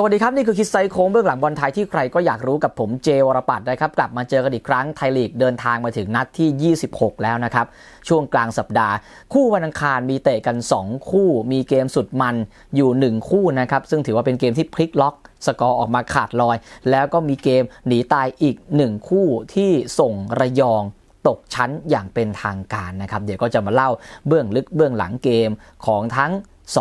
สวัสดีครับ นี่คือคิดไซโค้งเบื้องหลังบอลไทยที่ใครก็อยากรู้กับผมเจวรปัตนะครับ กลับมาเจอกันอีกครั้งไทยลีกเดินทางมาถึงนัดที่ 26 แล้วนะครับ ช่วงกลางสัปดาห์ คู่วันอังคารมีเตะกัน 2 คู่ มีเกมสุดมันอยู่ 1 คู่นะครับ ซึ่งถือว่าเป็นเกมที่พลิกล็อกสกอร์ออกมาขาดลอย แล้วก็มีเกมหนีตายอีก 1 คู่ที่ส่งระยองตกชั้นอย่างเป็นทางการนะครับ เดี๋ยวก็จะมาเล่าเบื้องลึกเบื้องหลังเกมของทั้ง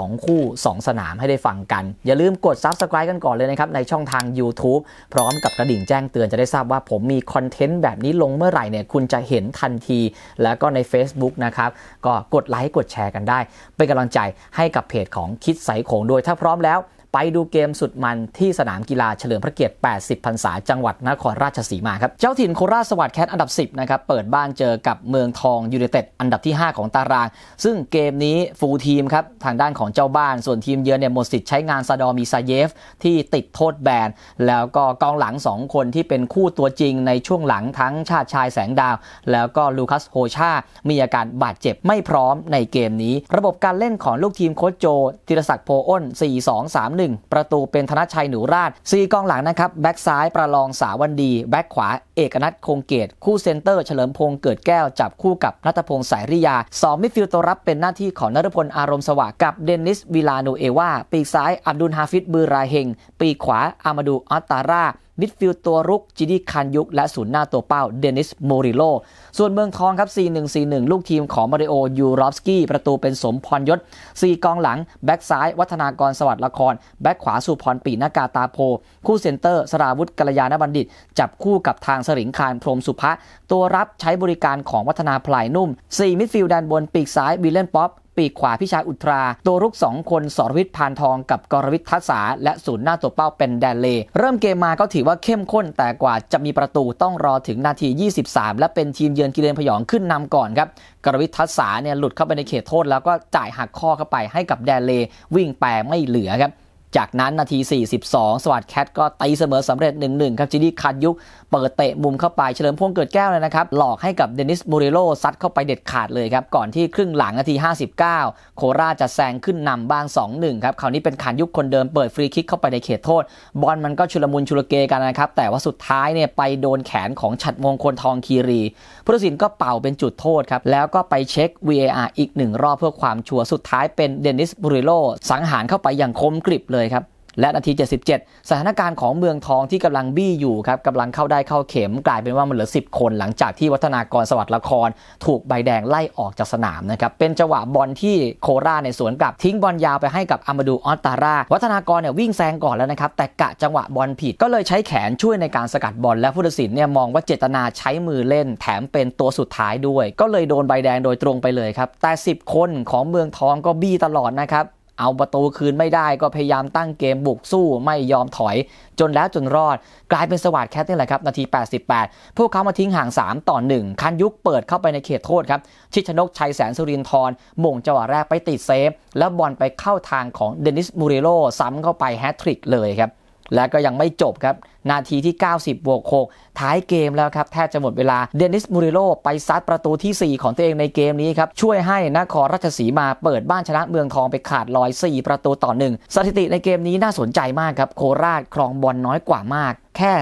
2 คู่ 2 สนามให้ได้ฟังกันอย่าลืมกด Subscribe กันก่อนเลยนะครับ ในช่องทาง YouTube พร้อมกับกระดิ่งแจ้งเตือน จะได้ทราบว่าผมมีคอนเทนต์แบบนี้ลงเมื่อไหร่เนี่ยคุณจะเห็นทันที แล้วก็ใน Facebook นะครับ ก็กดไลค์กดแชร์กันได้ เป็นกำลังใจให้กับเพจของคิดสโขงด้วย ถ้าพร้อมแล้วไปดูเกมสุดมันที่สนามกีฬาเฉลิมพระเกียรติ80 พรรษาจังหวัดนครราชสีมาครับ เจ้าถิ่นโคราชสวัสดิ์แคทอันดับ 10 นะครับ เปิดบ้านเจอกับเมืองทองยูเนเต็ด อันดับที่ 5 ของตาราง ซึ่งเกมนี้ฟูลทีมครับ ทางด้านของเจ้าบ้านส่วนทีมเยือนเนี่ย หมดสิทธิ์ใช้งานซาดอมีซาเยฟ ที่ติดโทษแบน แล้วก็กองหลัง2คนที่เป็นคู่ตัวจริงในช่วงหลังทั้งชาติชายแสงดาว แล้วก็ลูคัสโฮชา มีอาการบาดเจ็บไม่พร้อมในเกมนี้ ระบบการเล่นของลูกทีมโค้ชโจธีรศักดิ์โพอ้น4 2 3 1ประตูเป็นธนชัยหนูราชีกองหลังนะครับ แบ็กซ้ายประลองสาวันดี แบ็กขวาเอกนัทคงเกตคู่เซนเตอร์เฉลิมพงศ์เกิดแก้ว จับคู่กับนัทพงศ์สายริยาสองมิดฟิลด์ตัวรับ เป็นหน้าที่ของนรพลอารมณ์สว่างกับ เดนิสวิลาโนเอวาปีกซ้ายอับดุลฮาฟิดบือราเฮงปีกขวา อามาดูอัตตาร่ามิดฟิลด์ตัวรุกจีดีคันยุก และศูนย์หน้าตัวเป้าเดนิสโมริโลส่วนเมืองทองครับ 4-1-4-1ลูกทีมของมาริโอยูรอฟสกี้ประตูเป็นสมพรยศ4กองหลังแบ็กซ้าย วัฒนากรสวัสดิ์ละคร แบ็กขวาสุพรปีนากาตาโพ คู่เซนเตอร์สราวุธกัลยาณบัณฑิต จับคู่กับทางสริงคารพรมสุภะตัวรับใช้บริการของวัฒนาพลายนุ่ม4มิดฟิลด์แดนบนปีกซ้ายบิลเลนป๊อปปีกขวาพิชาอุตรา ตัวรุก 2 คนสรวิทย์พานทองกับกรวิทย์ทัศาและศูนย์หน้าตัวเป้าเป็นแดนเล เริ่มเกมมาก็ถือว่าเข้มข้น แต่กว่าจะมีประตูต้องรอถึงนาที 23 และเป็นทีมเยือนกิเลนพยองขึ้นนำก่อนครับ กรวิทย์ทัศาเนี่ยหลุดเข้าไปในเขตโทษแล้วก็จ่ายหักข้อเข้าไปให้กับแดนเล วิ่งแปรไม่เหลือครับจากนั้นนาที 42 สวัสดแคทก็ตีเสมอสำเร็จ 1-1 ครับจิดี้คันยุคเปิดเตะมุมเข้าไป เฉลิมพงษ์เกิดแก้วเลยนะครับ หลอกให้กับเดนิสมูริโล ซัดเข้าไปเด็ดขาดเลยครับ ก่อนที่ครึ่งหลัง นาที 59 โคราจะแซงขึ้นนำบ้าง2-1 ครับคราวนี้เป็นคันยุคคนเดิมเปิดฟรีคิกเข้าไปในเขตโทษ บอลมันก็ชุลมุนชุลเกกันนะครับ แต่ว่าสุดท้ายเนี่ยไปโดนแขนของฉัดมงคลทองคีรีผู้ตัดสินก็เป่าเป็นจุดโทษครับ แล้วก็ไปเช็ค VAR อีกหนึ่งรอบเพื่อความชัวร์ สุดท้ายเป็นเดนิสมูริโล สังหารเข้าไปอย่างคมกริบเลเลยครับและนาที 77 สถานการณ์ของเมืองทองที่กำลังบี้อยู่ครับกำลังเข้าได้เข้าเข็ม กลายเป็นว่ามันเหลือ 10 คนหลังจากที่วัฒนากรสวัสดิ์ละคร ถูกใบแดงไล่ออกจากสนามนะครับ เป็นจังหวะบอลที่โคราในสวนกลับทิ้งบอลยาวไปให้กับอามาดูออตตารา วัฒนากรเนี่ยวิ่งแซงก่อนแล้วนะครับ แต่กะจังหวะบอลผิดก็เลยใช้แขนช่วยในการสกัดบอลและผู้ตัดสินเนี่ยมองว่าเจตนาใช้มือเล่น แถมเป็นตัวสุดท้ายด้วย ก็เลยโดนใบแดงโดยตรงไปเลยครับ แต่ 10 คนของเมืองทองก็บี้ตลอดนะครับเอาประตูคืนไม่ได้ก็พยายามตั้งเกมบุกสู้ไม่ยอมถอย จนแล้วจนรอด กลายเป็นสวัสดแคทนี่แหละครับ นาที 88 พวกเขามาทิ้งห่าง 3 ต่อ 1 คันยุคเปิดเข้าไปในเขตโทษครับ ชิชนกชัยแสนสุรินทร์มงจังหวะแรกไปติดเซฟ แล้วบอลไปเข้าทางของเดนิสมูเรโล ซ้ำเข้าไปแฮตทริกเลยครับ และก็ยังไม่จบครับนาทีที่90บวก6ท้ายเกมแล้วครับ แทบจะหมดเวลาเดนิสมูริโลไปซัดประตูที่ 4 ของตัวเองในเกมนี้ครับ ช่วยให้นครราชสีมาเปิดบ้านชนะเมืองทองไปขาดลอย4ประตูต่อ 1 สถิติในเกมนี้น่าสนใจมากครับโคราชครองบอลนน้อยกว่ามาก แค่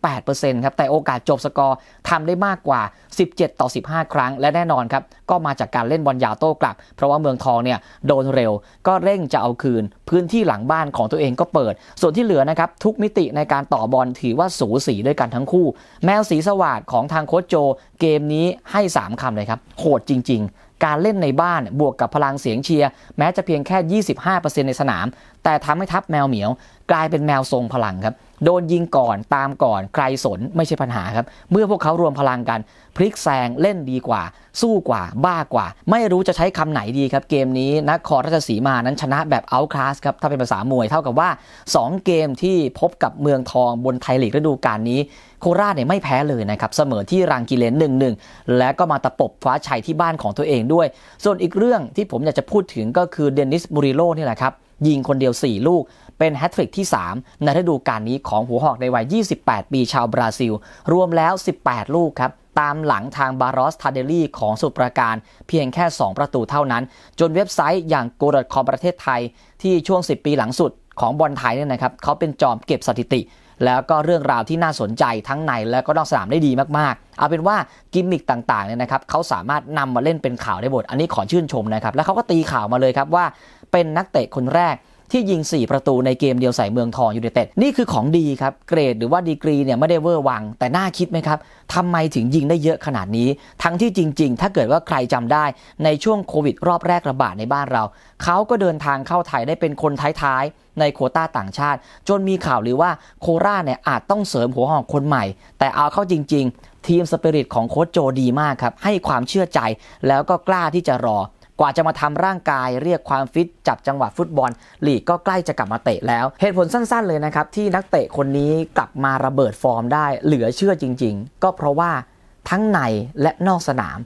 38%ครับ แต่โอกาสจบสกอร์ทำได้มากกว่า 17 ต่อ 15 ครั้ง และแน่นอนครับก็มาจากการเล่นบอลยาวโต้กลับเพราะว่าเมืองทองเนี่ยโดนเร็วก็เร่งจะเอาคืน พื้นที่หลังบ้านของตัวเองก็เปิด ส่วนที่เหลือนะครับทุกมิติในการต่อบอลรถือว่าสูสีด้วยกันทั้งคู่ แมวสีสวัสดของทางโค้ชโจ เกมนี้ให้ 3คำเลยครับโหดจริงการเล่นในบ้านบวกกับพลังเสียงเชียร์แม้จะเพียงแค่ 25%ในสนาม แต่ทำให้ทัพแมวเหมียว กลายเป็นแมวทรงพลังครับ โดนยิงก่อนตามก่อน ใครสนไม่ใช่ปัญหาครับ เมื่อพวกเขารวมพลังกันพลิกแซงเล่นดีกว่า สู้กว่าบ้ากว่า ไม่รู้จะใช้คำไหนดีครับเกมนี้นครราชสีมานั้นชนะแบบเอาคลาสครับ ถ้าเป็นภาษามวยเท่ากับว่า2เกมที่พบกับเมืองทองบนไทยลีกฤดูกาลนี้โคราชเนี่ยไม่แพ้เลยนะครับ เสมอที่รังกิเลนหนึ่งหนึ่งและก็มาตะปบคว้าชัยที่บ้านของตัวเองด้วย ส่วนอีกเรื่องที่ผมอยากจะพูดถึงก็คือเดนิสบูริโลนี่แหละครับ ยิงคนเดียว 4 ลูก เป็นแฮตทริกที่ 3 ในฤดูกาลนี้ของหัวหอกในวัย 28 ปีชาวบราซิล รวมแล้ว 18 ลูกครับ ตามหลังทางบารอสทาเดลี่ ของสุประการ เพียงแค่ 2 ประตูเท่านั้น จนเว็บไซต์อย่างโกดคอมประเทศไทย ที่ช่วง10ปีหลังสุดของบอลไทยเนี่ยนะครับเขาเป็นจอมเก็บสถิติแล้วก็เรื่องราวที่น่าสนใจทั้งในและก็นอกสนามได้ดีมากๆ เอาเป็นว่ากิมมิคต่าง ๆ เนี่ยนะครับเขาสามารถนำมาเล่นเป็นข่าวได้หมดอันนี้ขอชื่นชมนะครับ แล้วเขาก็ตีข่าวมาเลยครับว่าเป็นนักเตะคนแรกที่ยิง 4 ประตูในเกมเดียวใส่เมืองทองยูเนเต็ดนี่คือของดีครับ เกรดหรือว่าดีกรีเนี่ยไม่ได้เวอร์วัง แต่น่าคิดไหมครับทำไมถึงยิงได้เยอะขนาดนี้ ทั้งที่จริงๆ ถ้าเกิดว่าใครจำได้ในช่วงโควิดรอบแรกระบาดในบ้านเรา เขาก็เดินทางเข้าไทยได้เป็นคนท้ายๆ ในโคต้าต่างชาติ จนมีข่าวหรือว่าโคราชเนี่ยอาจต้องเสริมหัวหอกคนใหม่ แต่เอาเข้าจริงๆ ทีมสปิริตของโค้ชโจดีมากครับให้ความเชื่อใจ แล้วก็กล้าที่จะรอกว่าจะมาทำร่างกายเรียกความฟิตจับจังหวะฟุตบอลลีกก็ใกล้จะกลับมาเตะแล้ว เหตุผลสั้นๆเลยนะครับ ที่นักเตะคนนี้กลับมาระเบิดฟอร์มได้เหลือเชื่อจริงๆ ก็เพราะว่าทั้งในและนอกสนาม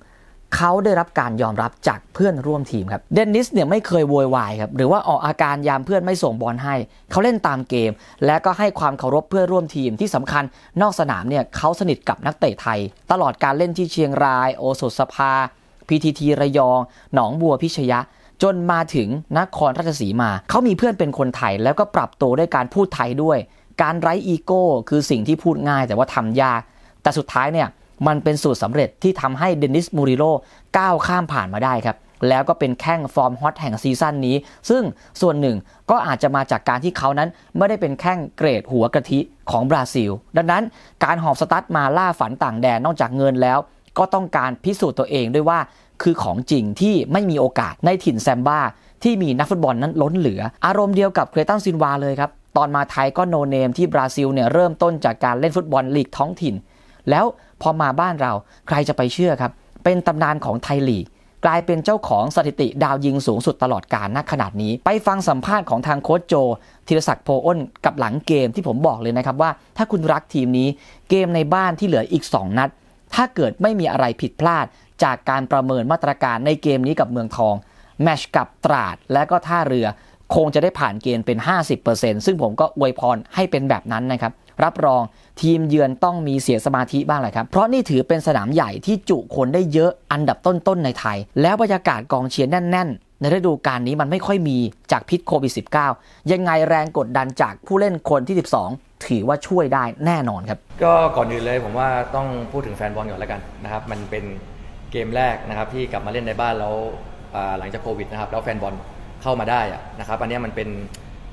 เขาได้รับการยอมรับจากเพื่อนร่วมทีมครับเดนนิสเนี่ยไม่เคยโวยวายครับหรือว่าออกอาการยามเพื่อนไม่ส่งบอลให้เขาเล่นตามเกม และก็ให้ความเคารพเพื่อนร่วมทีมที่สำคัญนอกสนามเนี่ยเขาสนิทกับนักเตะไทย ตลอดการเล่นที่เชียงราย โอสถสภา PTT ระยอง หนองบัวพิชยะ จนมาถึงนครราชสีมา เขามีเพื่อนเป็นคนไทย แล้วก็ปรับตัวด้วยการพูดไทยด้วย การไร้อีโก้คือสิ่งที่พูดง่ายแต่ว่าทำยาก แต่สุดท้ายเนี่ยมันเป็นสูตรสำเร็จที่ทำให้เดนิส มูริโร่ก้าวข้ามผ่านมาได้ครับ แล้วก็เป็นแข้งฟอร์มฮอตแห่งซีซั่นนี้ ซึ่งส่วนหนึ่งก็อาจจะมาจากการที่เขานั้นไม่ได้เป็นแข้งเกรดหัวกะทิของบราซิล ดังนั้นการหอบสตั์ดมาล่าฝันต่างแดนนอกจากเงินแล้วก็ต้องการพิสูจน์ตัวเองด้วยว่า คือของจริงที่ไม่มีโอกาสในถิ่นแซมบ้าที่มีนักฟุตบอลนั้นล้นเหลือ อารมณ์เดียวกับเครตันซินวาเลยครับตอนมาไทยก็โนเนม ที่บราซิลเนี่ยเริ่มต้นจากการเล่นฟุตบอลลีกท้องถิ่น แล้วพอมาบ้านเราใครจะไปเชื่อครับ เป็นตำนานของไทยลีกกลายเป็นเจ้าของสถิติดาวยิงสูงสุดตลอดกาลณขนาดนี้ ไปฟังสัมภาษณ์ของทางโค้ชโจธีรศักดิ์โพอ้นกับหลังเกมที่ผมบอกเลยนะครับว่า ถ้าคุณรักทีมนี้เกมในบ้านที่เหลืออีก 2 นัดถ้าเกิดไม่มีอะไรผิดพลาดจากการประเมินมาตรการในเกมนี้กับเมืองทอง แมชกับตราดและก็ท่าเรือ คงจะได้ผ่านเกณฑ์เป็น 50%ซึ่งผมก็อวยพรให้เป็นแบบนั้นนะครับ รับรองทีมเยือนต้องมีเสียสมาธิบ้างแหละครับ เพราะนี่ถือเป็นสนามใหญ่ที่จุคนได้เยอะอันดับต้นๆ ในไทย แล้วบรรยากาศกองเชียร์แน่นในฤดูกาลนี้มันไม่ค่อยมีจากพิษโควิด -19 ยังไงแรงกดดันจากผู้เล่นคนที่ 12ถือว่าช่วยได้แน่นอนครับ ก็ก่อนอื่นเลยผมว่าต้องพูดถึงแฟนบอลก่อนแล้วกันนะครับมันเป็นเกมแรกนะครับที่กลับมาเล่นในบ้าน แล้วหลังจากโควิดนะครับแล้วแฟนบอลเข้ามาได้นะครับอันนี้มันเป็น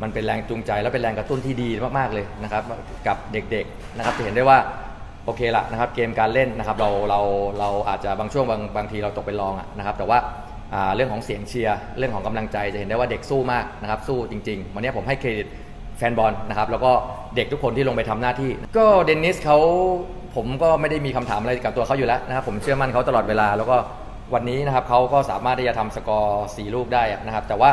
มันเป็นแรงจูงใจและเป็นแรงกระตุ้นที่ดีมากๆเลยนะครับกับเด็กๆนะครับจะเห็นได้ว่าโอเคละนะครับเกมการเล่นนะครับเราเราเราอาจจะบางช่วงบางบางทีเราตกเป็นรองนะครับแต่ว่าเรื่องของเสียงเชียร์เรื่องของกำลังใจจะเห็นได้ว่าเด็กสู้มากนะครับสู้จริงๆวันนี้ผมให้เครดิตแฟนบอลนะครับแล้วก็เด็กทุกคนที่ลงไปทำหน้าที่ ก็เดนนิสเขาผมก็ไม่ได้มีคำถามอะไรกับตัวเขาอยู่แล้วนะครับผมเชื่อมั่นเขาตลอดเวลา แล้วก็วันนี้นะครับเขาก็สามารถที่จะทำสกอร์สี่ลูกได้นะครับแต่ว่า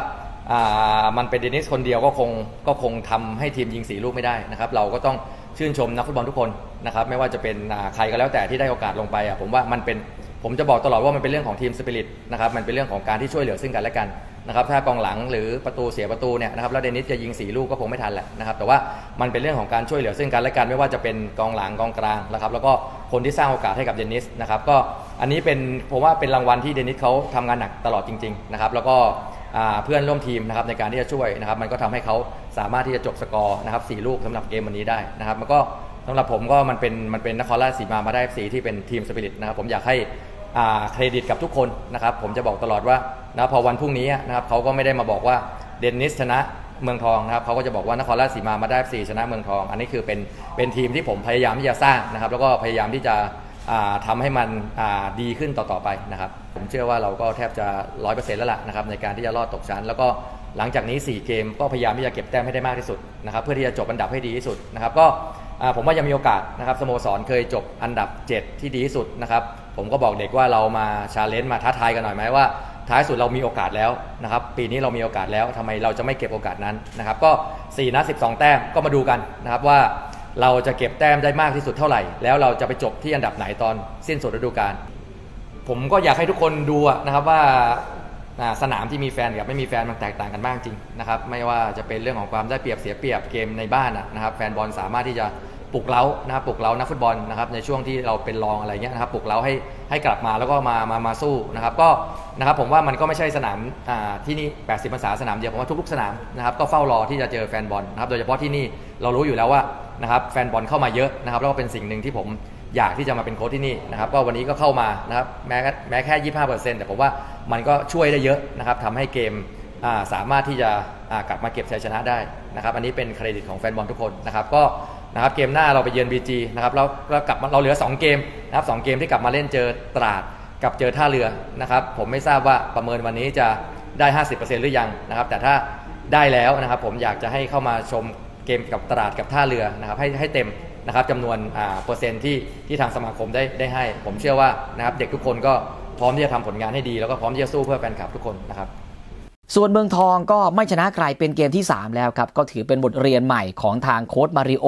มันเป็นเดนิสคนเดียวก็คงก็คงทำให้ทีมยิงสี่ลูกไม่ได้นะครับเราก็ต้องชื่นชมนักฟุตบอลทุกคนนะครับไม่ว่าจะเป็นใครก็แล้วแต่ที่ได้โอกาสลงไปผมว่ามันเป็นผมจะบอกตลอดว่ามันเป็นเรื่องของทีมสปิริตนะครับ มันเป็นเรื่องของการที่ช่วยเหลือซึ่งกันและกันนะครับ ถ้ากองหลังหรือประตูเสียประตูเนี่ยนะครับแล้วเดนิสจะยิง 4 ลูกก็คงไม่ทันแหละนะครับ แต่ว่ามันเป็นเรื่องของการช่วยเหลือซึ่งกันและกัน ไม่ว่าจะเป็นกองหลังกองกลางนะครับ แล้วก็คนที่สร้างโอกาสให้กับเดนิสนะครับ ก็อันนี้เป็นผมว่าเป็นรางวัลที่เดนิสเขาทำงานหนักตลอดจริงๆนะครับ แล้วก็เพื่อนร่วมทีมนะครับในการที่จะช่วยนะครับ มันก็ทำให้เขาสามารถที่จะจบสกอร์นะครับสลูกสำหรับเกมวันนี้ได้นะครับมันก็สำหรับผมก็มันเป็นมันเป็นนครราชสีมามาได้สีที่เป็นทีมสปิริตนะครับผมอยากให้เครดิตกับทุกคนนะครับ ผมจะบอกตลอดว่านะพอวันพรุ่งนี้นะครับเขาก็ไม่ได้มาบอกว่าเดนนิสชนะเมืองทองนะครับเขาก็จะบอกว่านครราชสีมามาได้สี่ชนะเมืองทอง อันนี้คือเป็นเป็นทีมที่ผมพยายามที่จะสร้างนะครับแล้วก็พยายามที่จะทำให้มันดีขึ้นต่อๆไปนะครับ ผมเชื่อว่าเราก็แทบจะร้อยเปอร์เซ็นต์แล้วล่ะนะครับในการที่จะรอดตกชั้น แล้วก็หลังจากนี้4เกมก็พยายามที่จะเก็บแต้มให้ได้มากที่สุดนะครับเพื่อที่จะจบอันดับให้ดีที่สุดนะครับก็ผมว่ายังมีโอกาสนะครับสโมสรเคยจบอันดับ 7 ที่ดีที่สุดนะครับผมก็บอกเด็กว่าเรามาชาเลนจ์มาท้าทายกันหน่อยไหมว่า ท้ายสุดเรามีโอกาสแล้วนะครับปีนี้เรามีโอกาสแล้วทำไมเราจะไม่เก็บโอกาสนั้นนะครับ ก็4นัดสิแต้มก็มาดูกันนะครับว่าเราจะเก็บแต้มได้มากที่สุดเท่าไหร่ แล้ว เราจะไปจบที่อันดับไหนตอนสิ้นสุดฤดูกาลผมก็อยากให้ทุกคนดูนะครับว่าสนามที่มีแฟนกับไม่มีแฟนมันแตกต่างกันมากจริงนะครับไม่ว่าจะเป็นเรื่องของความได้เปรียบเสียเปรียบเกมในบ้านนะครับ แฟนบอลสามารถที่จะปลุกเล้านะครับปลุกเล้านักฟุตบอลนะครับในช่วงที่เราเป็นรองอะไรเงี้ยนะครับปลุกเล้าให้ให้กลับมาแล้วก็มา มา มาสู้นะครับก็นะครับผมว่ามันก็ไม่ใช่สนามที่นี่80ภาษาสนามเดียวผมว่าทุกๆสนามนะครับก็เฝ้ารอที่จะเจอแฟนบอลนะครับโดยเฉพาะที่นี่เรารู้อยู่แล้วว่านะครับแฟนบอลเข้ามาเยอะนะครับแล้วก็เป็นสิ่งหนึ่งที่ผมอยากที่จะมาเป็นโค้ชที่นี่นะครับก็วันนี้ก็เข้ามานะครับแม้แม้แค่ 25%แต่ผมว่ามันก็ช่วยได้เยอะนะครับทำให้เกมสามารถที่จะกลับมาเก็บชัยชนะได้นะครับอันนี้เป็นเครดิตของแฟนบอลทุกคนนะครับก็นะครับเกมหน้าเราไปเยือน BG นะครับเราเรากลับเราเหลือ2เกมนะครับสเกมที่กลับมาเล่นเจอตราดกับเจอท่าเรือนะครับผมไม่ทราบว่าประเมินวันนี้จะได้ 50%หรือยังนะครับ แต่ถ้าได้แล้วนะครับผมอยากจะให้เข้ามาชมเกมกับตราดกับท่าเรือนะครับให้ให้เต็มนะครับจำนวนเปอร์เซ็นต์ที่ที่ทางสมาคมได้ได้ให้ ผมเชื่อว่านะครับเด็กทุกคนก็พร้อมที่จะทำผลงานให้ดี แล้วก็พร้อมที่จะสู้เพื่อแฟนคลับทุกคนนะครับส่วนเมืองทองก็ไม่ชนะใครเป็นเกมที่ 3 แล้วครับ ก็ถือเป็นบทเรียนใหม่ของทางโค้ดมาริโอ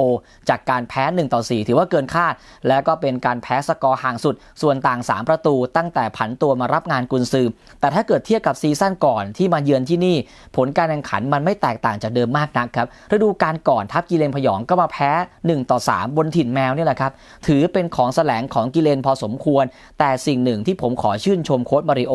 จากการแพ้ 1 ต่อ 4 ถือว่าเกินคาด แล้วก็เป็นการแพ้สกอร์ห่างสุด ส่วนต่าง 3 ประตูตั้งแต่ผันตัวมารับงานกุนซือแต่ถ้าเกิดเทียบกับซีซั่นก่อนที่มาเยือนที่นี่ ผลการแข่งขันมันไม่แตกต่างจากเดิมมากนักครับฤดูกาลก่อนทัพกิเลนพยองก็มาแพ้1ต่อ3 บนถิ่นแมวนี่แหละครับถือเป็นของแสลงของกิเลนพอสมควร แต่สิ่งหนึ่งที่ผมขอชื่นชมโค้ดมาริโอ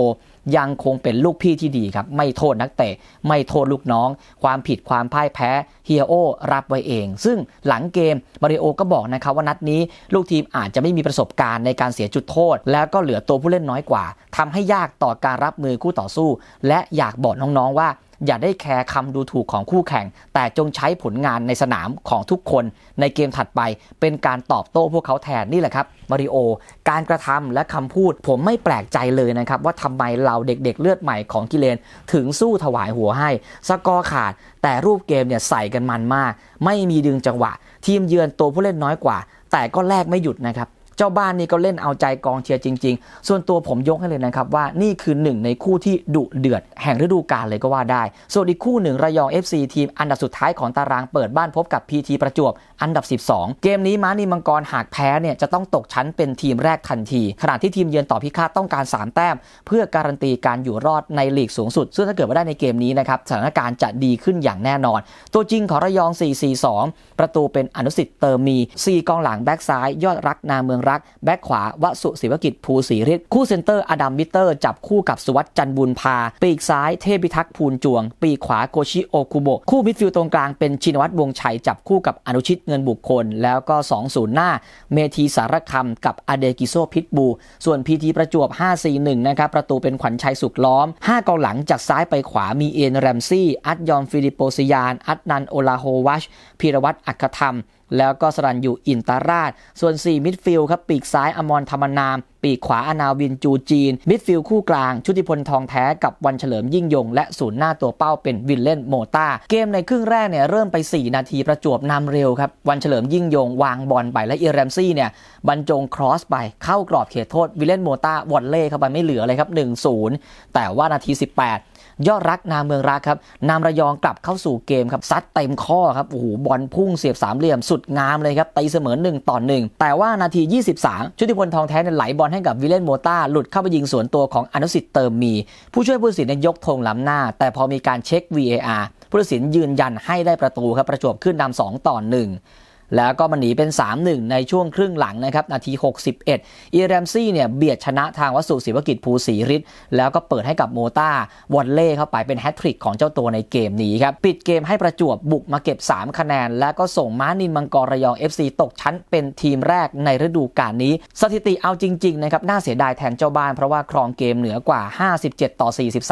ยังคงเป็นลูกพี่ที่ดีครับไม่โทษษนักเตะไม่โทษลูกน้อง ความผิดความพ่ายแพ้ เฮียโอ รับไว้เอง ซึ่งหลังเกมมาริโอก็บอกนะครับว่านัดนี้ ลูกทีมอาจจะไม่มีประสบการณ์ในการเสียจุดโทษ แล้วก็เหลือตัวผู้เล่นน้อยกว่า ทำให้ยากต่อการรับมือคู่ต่อสู้ และอยากบอกน้องๆว่าอย่าได้แคร์คำดูถูกของคู่แข่ง แต่จงใช้ผลงานในสนามของทุกคนในเกมถัดไป เป็นการตอบโต้พวกเขาแทนนี่แหละครับมาริโอการกระทำและคำพูด ผมไม่แปลกใจเลยนะครับ ว่าทำไมเราเด็กๆเลือดใหม่ของกิเลนถึงสู้ถวายหัวให้ สกอร์ขาด แต่รูปเกมเนี่ยใส่กันมันมาก ไม่มีดึงจังหวะ ทีมเยือนตัวผู้เล่นน้อยกว่า แต่ก็แลกไม่หยุดนะครับเจ้าบ้านนี่ก็เล่นเอาใจกองเชียร์จริงๆ ส่วนตัวผมยกให้เลยนะครับว่านี่คือหนึ่งในคู่ที่ดุเดือด แห่งฤดูกาลเลยก็ว่าได้ ส่วนอีกคู่หนึ่งระยอง FC ทีมอันดับสุดท้ายของตารางเปิดบ้านพบกับ PT ประจวบอันดับ 12 เกมนี้ม้านีมังกรหากแพ้เนี่ยจะต้องตกชั้นเป็นทีมแรกทันที ขณะที่ทีมเยือนต่อพิฆาตต้องการ3แต้ม เพื่อการันตีการอยู่รอดในลีกสูงสุดซึ่งถ้าเกิดว่าได้ในเกมนี้นะครับสถานการณ์จะดีขึ้นอย่างแน่นอน ตัวจริงของระยอง442ประตูเป็นอนุสิทธิ์เติมมี4กองหลังแบ็กซ้ายยอดรักนาเมืองรักแบ็คขวาวสุศิวกิจ ภูศรีฤทธิ์คู่เซนเตอร์ อดัม มิเตอร์ จับคู่กับสุวัสด์จันบุญพาปีกซ้าย เทพิทักษ์ภูลจวง ปีกขวา โกชิโอคุโบ คู่มิดฟิลด์ตรงกลาง เป็นชินวัตรวงชัย จับคู่กับอนุชิตเงินบุคคล แล้วก็2ศูนย์หน้า เมธีสารคำ กับอเดกิโซพิทบู ส่วนพีทีประจวบ5-4-1นะครับ ประตูเป็นขวัญชัยสุขล้อม5กองหลังจากซ้ายไปขวามีเอ็น แรมซี่ อัดยอม ฟิลิโปซิยาน อัดนันโอลาโฮวัช พีรวัตรอัคธรรมแล้วก็สรันอยู่อินตาราชส่วน 4 มิดฟิลครับ ปีกซ้ายอมรธรรมนาม ปีกขวาอนาวินจูจีน มิดฟิลคู่กลาง ชุติพลทองแท้กับวันเฉลิมยิ่งยง และศูนย์หน้าตัวเป้าเป็นวินเล่นโมตาเกมในครึ่งแรกเนี่ยเริ่มไป 4 นาทีประจวบนำเร็วครับ วันเฉลิมยิ่งยงวางบอลไปและเอเรมซี่เนี่ยบรรจงครอสไปเข้ากรอบเขตโทษวินเล่นโมตาวอลเล่เข้าไปไม่เหลือเลยครับ 1-0 แต่ว่านาที18ยอดรักนาเมืองรักครับนำระยองกลับเข้าสู่เกมครับ ซัดเต็มข้อครับโอ้โหบอลพุ่งเสียบสามเหลี่ยมสุดงามเลยครับตีเสมอ 1ต่อ1แต่ว่านาที 23 ชุติพลทองแท้ไหลบอลให้กับวิเลนโมต้าหลุดเข้าไปยิงสวนตัวของอนุสิทธิ์เติมมี ผู้ช่วยผู้สินยกธงล้ำหน้า แต่พอมีการเช็ค VAR ผู้สินยืนยันให้ได้ประตูครับประจวบขึ้นนำ2ต่อ1แล้วก็มันหนีเป็น 3-1 ในช่วงครึ่งหลังนะครับนาที 61อีแรมซี่เนี่ย เบียดชนะทางวัสุศิวกิจภูศรีฤทธิ์แล้วก็เปิดให้กับโมต้าวอลเล่เข้าไปเป็นแฮตทริกของเจ้าตัวในเกมนี้ครับ ปิดเกมให้ประจวบบุกมาเก็บ 3 คะแนน แล้วก็ส่งม้านินมังกรระยอง FC ตกชั้นเป็นทีมแรกในฤดูกาลนี้ สถิติเอาจริงๆนะครับน่าเสียดายแทนเจ้าบ้าน เพราะว่าครองเกมเหนือกว่า 57ต่อ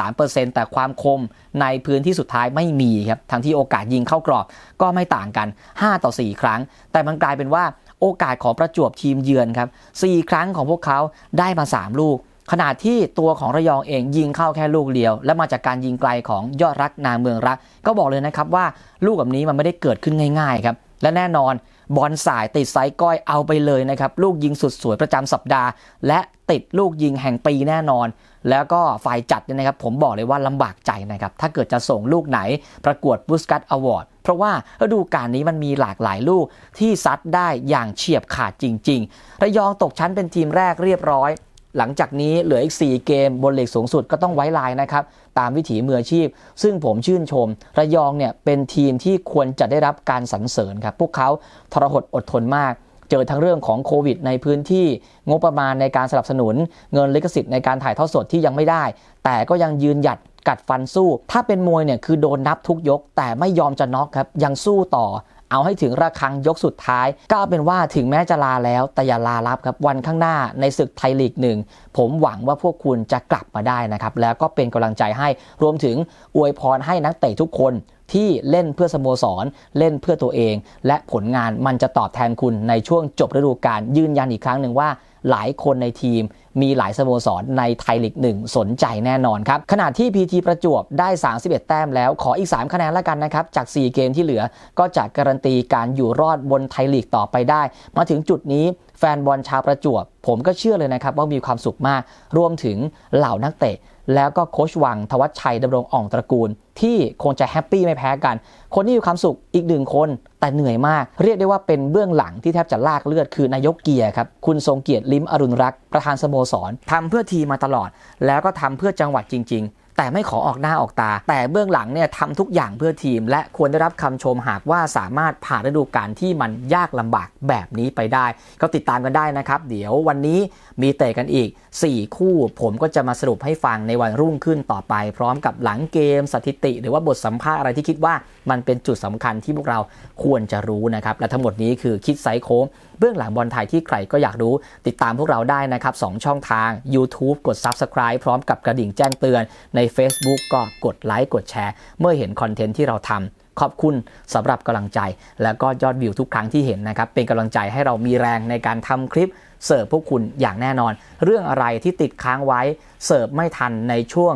43 แต่ความคมในพื้นที่สุดท้ายไม่มีครับทั้งที่โอกาสยิงเข้ากรอบก็ไม่ต่างกัน 5 ต่อ 4 ครั้งแต่มันกลายเป็นว่าโอกาสของประจวบทีมเยือนครับ 4 ครั้งของพวกเขาได้มา 3 ลูกขณะที่ตัวของระยองเองยิงเข้าแค่ลูกเดียว และมาจากการยิงไกลของยอดรักนาเมืองรัก ก็บอกเลยนะครับว่าลูกแบบนี้มันไม่ได้เกิดขึ้นง่าย ๆครับและแน่นอนบอลสายติดไซก้อยเอาไปเลยนะครับ ลูกยิงสุดสวยประจำสัปดาห์ และติดลูกยิงแห่งปีแน่นอน แล้วก็ฝ่ายจัดเนี่ยนะครับผมบอกเลยว่าลำบากใจนะครับ ถ้าเกิดจะส่งลูกไหนประกวดบูสกัตอวอร์ดเพราะว่าฤดูกาลนี้มันมีหลากหลายลูกที่ซัดได้อย่างเฉียบขาดจริงๆระยองตกชั้นเป็นทีมแรกเรียบร้อยหลังจากนี้เหลืออีก 4 เกมบนเหล็กสูงสุดก็ต้องไว้ลายนะครับ ตามวิถีมืออาชีพ ซึ่งผมชื่นชม ระยองเนี่ยเป็นทีมที่ควรจะได้รับการสรรเสริญครับ พวกเขาทรหดอดทนมาก เจอทั้งเรื่องของโควิดในพื้นที่งบประมาณในการสนับสนุน เงินลิขสิทธิ์ในการถ่ายทอดสดที่ยังไม่ได้ แต่ก็ยังยืนหยัดกัดฟันสู้ ถ้าเป็นมวยเนี่ยคือโดนนับทุกยก แต่ไม่ยอมจะน็อกครับยังสู้ต่อเอาให้ถึงระคังยกสุดท้าย ก็เป็นว่าถึงแม้จะลาแล้ว แต่อย่าลาลับครับวันข้างหน้าในศึกไทยลีกหนึ่ง ผมหวังว่าพวกคุณจะกลับมาได้นะครับ แล้วก็เป็นกำลังใจให้รวมถึงอวยพรให้นักเตะทุกคนที่เล่นเพื่อสโมสรเล่นเพื่อตัวเอง และผลงานมันจะตอบแทนคุณในช่วงจบฤดูกาลยืนยันอีกครั้งหนึ่งว่าหลายคนในทีมมีหลายสโมสรในไทยลีกหนึ่งสนใจแน่นอนครับขณะที่พีทีประจวบได้ 31 แต้มแล้วขออีก 3 คะแนนละกันนะครับ จาก 4 เกมที่เหลือก็จะการันตีการอยู่รอดบนไทยลีกต่อไปได้ มาถึงจุดนี้แฟนบอลชาวประจวบผมก็เชื่อเลยนะครับว่ามีความสุขมาก รวมถึงเหล่านักเตะแล้วก็โคชวัง ทวัชชัย ดำรงอ่องตระกูล ที่คงจะแฮปปี้ไม่แพ้กัน คนที่อยความสุขอีกหนึ่งคนแต่เหนื่อยมาก เรียกได้ว่าเป็นเบื้องหลังที่แทบจะลากเลือดคือ นายกเกียร์ครับ คุณทรงเกียรติลิมอรุณรัก ประธานสโมสร ทำเพื่อทีมาตลอด แล้วก็ทำเพื่อจังหวัดจริงแต่ไม่ขอออกหน้าออกตา แต่เบื้องหลังเนี่ยทำทุกอย่างเพื่อทีม และควรได้รับคำชมหากว่าสามารถผ่านฤดูกาลที่มันยากลำบากแบบนี้ไปได้ ก็ติดตามกันได้นะครับ เดี๋ยววันนี้มีเตะกันอีก 4 คู่ ผมก็จะมาสรุปให้ฟังในวันรุ่งขึ้นต่อไป พร้อมกับหลังเกม สถิติหรือว่าบทสัมภาษณ์อะไรที่คิดว่ามันเป็นจุดสำคัญที่พวกเราควรจะรู้นะครับและทั้งหมดนี้คือคิดไซโค้เบื้องหลังบอลไทยที่ใครก็อยากรู้ ติดตามพวกเราได้นะครับสช่องทาง YouTube กด Subscribe พร้อมกับกระดิ่งแจ้งเตือนใน Facebook ก็กดไลค์กดแชร์เมื่อเห็นคอนเทนต์ที่เราทำขอบคุณสำหรับกำลังใจ และก็ยอดวิวทุกครั้งที่เห็นนะครับ เป็นกำลังใจให้เรามีแรงในการทำคลิป เสิร์ฟพวกคุณอย่างแน่นอน เรื่องอะไรที่ติดค้างไว้ เสิร์ฟไม่ทันในช่วง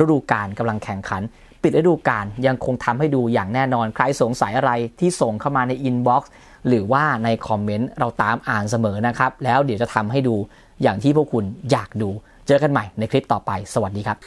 ฤดูกาลกำลังแข่งขันปิดฤดูกาลยังคงทำให้ดูอย่างแน่นอนใครสงสัยอะไรที่ส่งเข้ามาในอินบ็อกซ์หรือว่าในคอมเมนต์เราตามอ่านเสมอนะครับ แล้วเดี๋ยวจะทำให้ดูอย่างที่พวกคุณอยากดูเจอกันใหม่ในคลิปต่อไป สวัสดีครับ